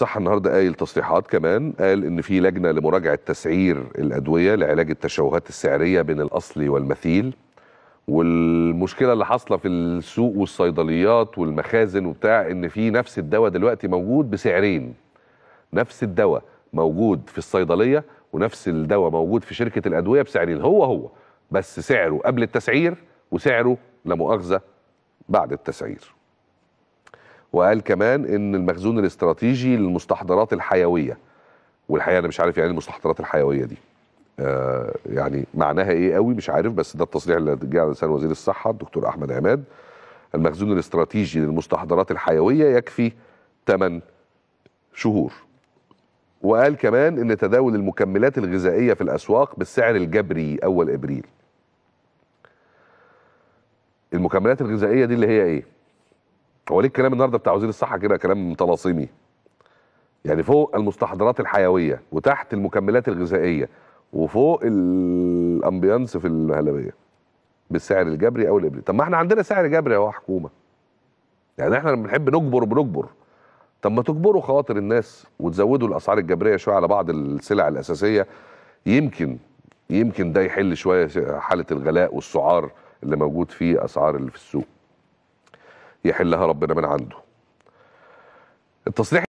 الصحه النهارده قايل تصريحات كمان قال ان في لجنه لمراجعه تسعير الادويه لعلاج التشوهات السعريه بين الاصلي والمثيل والمشكله اللي حاصله في السوق والصيدليات والمخازن وبتاع ان في نفس الدواء دلوقتي موجود بسعرين نفس الدواء موجود في الصيدليه ونفس الدواء موجود في شركه الادويه بسعرين هو هو بس سعره قبل التسعير وسعره لا مؤاخذه بعد التسعير وقال كمان ان المخزون الاستراتيجي للمستحضرات الحيويه والحقيقه انا مش عارف يعني إيه المستحضرات الحيويه دي آه يعني معناها ايه قوي مش عارف بس ده التصريح اللي جه على لسان وزير الصحه الدكتور احمد عماد المخزون الاستراتيجي للمستحضرات الحيويه يكفي 8 شهور وقال كمان ان تداول المكملات الغذائيه في الاسواق بالسعر الجبري اول ابريل المكملات الغذائيه دي اللي هي ايه هو ليه الكلام النهارده بتاع وزير الصحه كده كلام طلاسمي يعني فوق المستحضرات الحيويه وتحت المكملات الغذائيه وفوق الامبيانس في المهلبيه بالسعر الجبري او الابري طب ما احنا عندنا سعر جبري اهو حكومه يعني احنا لما بنحب نجبر بنجبر طب ما تجبروا خواطر الناس وتزودوا الاسعار الجبريه شويه على بعض السلع الاساسيه يمكن يمكن ده يحل شويه حاله الغلاء والسعار اللي موجود في اسعار اللي في السوق يحلها ربنا من عنده التصريح